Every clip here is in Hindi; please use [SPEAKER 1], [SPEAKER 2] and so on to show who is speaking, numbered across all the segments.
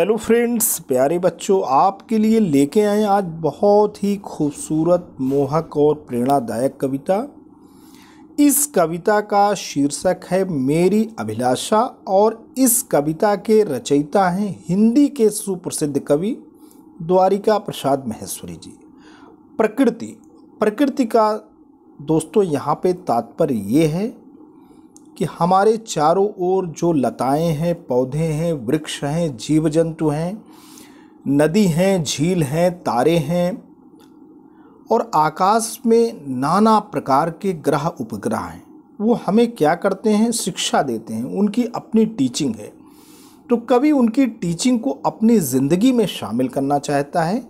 [SPEAKER 1] हेलो फ्रेंड्स प्यारे बच्चों आपके लिए लेके आए आज बहुत ही खूबसूरत मोहक और प्रेरणादायक कविता इस कविता का शीर्षक है मेरी अभिलाषा और इस कविता के रचयिता हैं हिंदी के सुप्रसिद्ध कवि द्वारिका प्रसाद महेश्वरी जी प्रकृति प्रकृति का दोस्तों यहाँ पे तात्पर्य ये है कि हमारे चारों ओर जो लताएं हैं पौधे हैं वृक्ष हैं जीव जंतु हैं नदी हैं झील हैं तारे हैं और आकाश में नाना प्रकार के ग्रह उपग्रह हैं वो हमें क्या करते हैं शिक्षा देते हैं उनकी अपनी टीचिंग है तो कवि उनकी टीचिंग को अपनी ज़िंदगी में शामिल करना चाहता है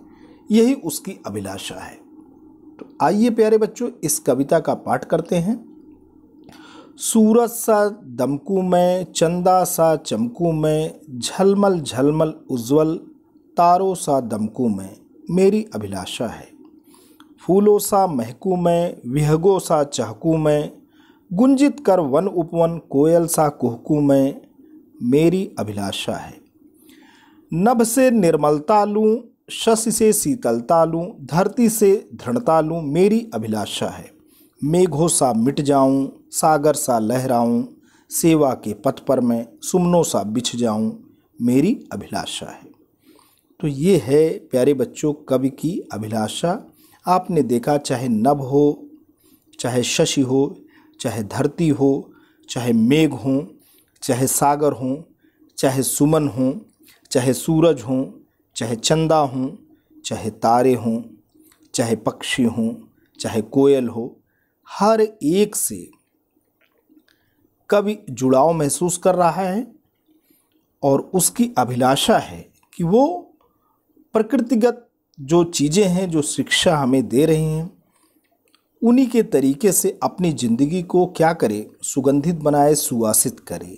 [SPEAKER 1] यही उसकी अभिलाषा है तो आइए प्यारे बच्चों इस कविता का पाठ करते हैं सूरज सा दमकू मैं चंदा सा चमकू मैं झलमल झलमल उज्जवल तारों सा दमकू मैं मेरी अभिलाषा है फूलों सा महकू मैं विहगो सा चहकू मैं गुंजित कर वन उपवन कोयल सा कुहकू मैं मेरी अभिलाषा है नभ से निर्मलता लूँ शश से शीतलता लूँ धरती से दृढ़ता लूँ मेरी अभिलाषा है मेघों सा मिट जाऊँ सागर सा लहराऊं सेवा के पथ पर मैं सुमनों सा बिछ जाऊं मेरी अभिलाषा है तो ये है प्यारे बच्चों कवि की अभिलाषा आपने देखा चाहे नभ हो चाहे शशि हो चाहे धरती हो चाहे मेघ हो चाहे सागर हो चाहे सुमन हो चाहे सूरज हो चाहे चंदा हो चाहे तारे हों चाहे पक्षी हों चाहे कोयल हो हर एक से का भी जुड़ाव महसूस कर रहा है और उसकी अभिलाषा है कि वो प्रकृतिगत जो चीज़ें हैं जो शिक्षा हमें दे रही हैं उन्हीं के तरीके से अपनी ज़िंदगी को क्या करे सुगंधित बनाए सुवासित करे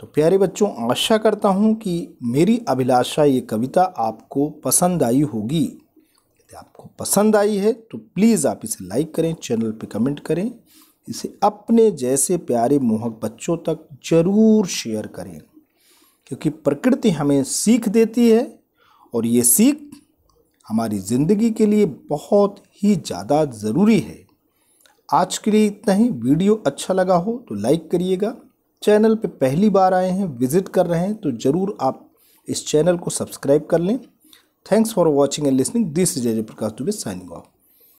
[SPEAKER 1] तो प्यारे बच्चों आशा करता हूँ कि मेरी अभिलाषा ये कविता आपको पसंद आई होगी यदि आपको पसंद आई है तो प्लीज़ आप इसे लाइक करें चैनल पे कमेंट करें इसे अपने जैसे प्यारे मोहक बच्चों तक जरूर शेयर करें क्योंकि प्रकृति हमें सीख देती है और ये सीख हमारी ज़िंदगी के लिए बहुत ही ज़्यादा ज़रूरी है आज के लिए इतना ही वीडियो अच्छा लगा हो तो लाइक करिएगा चैनल पे पहली बार आए हैं विज़िट कर रहे हैं तो ज़रूर आप इस चैनल को सब्सक्राइब कर लें thanks for watching and listening this is Ajay Prakash Dubey signing of